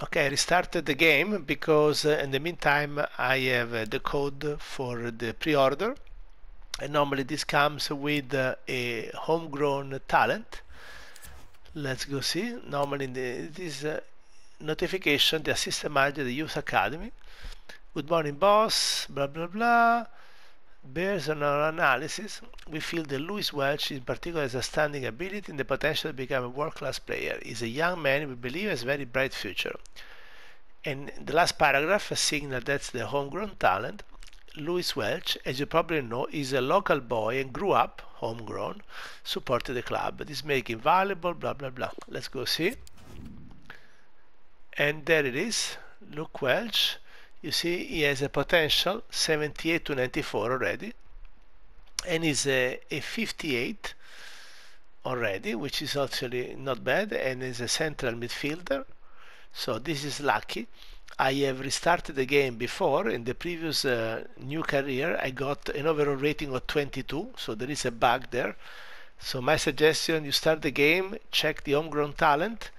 Okay, I restarted the game because uh, in the meantime I have uh, the code for the pre-order and normally this comes with uh, a homegrown talent. Let's go see. Normally in the, this uh, notification the assistant manager the Youth Academy. Good morning boss, blah blah blah. Based on our analysis, we feel that Lewis Welch in particular has outstanding ability and the potential to become a world-class player. He's a young man we believe has a very bright future. And the last paragraph signals that's the homegrown talent. Lewis Welch, as you probably know, is a local boy and grew up homegrown, supported the club. This makes him valuable, blah, blah, blah. Let's go see. And there it is, Luke Welch you see he has a potential 78 to 94 already and is a, a 58 already which is actually not bad and is a central midfielder so this is lucky I have restarted the game before in the previous uh, new career I got an overall rating of 22 so there is a bug there so my suggestion you start the game check the homegrown talent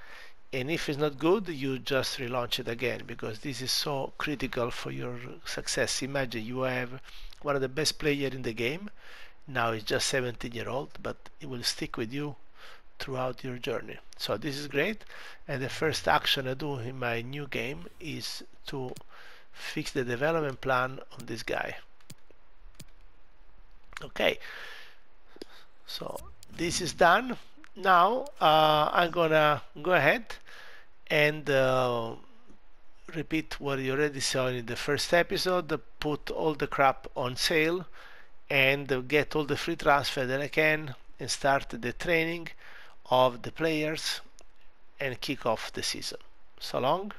and if it's not good you just relaunch it again because this is so critical for your success imagine you have one of the best players in the game now he's just 17 year old but it will stick with you throughout your journey so this is great and the first action I do in my new game is to fix the development plan on this guy okay so this is done now uh, I'm gonna go ahead and uh, repeat what you already saw in the first episode put all the crap on sale and get all the free transfer that I can and start the training of the players and kick off the season. So long.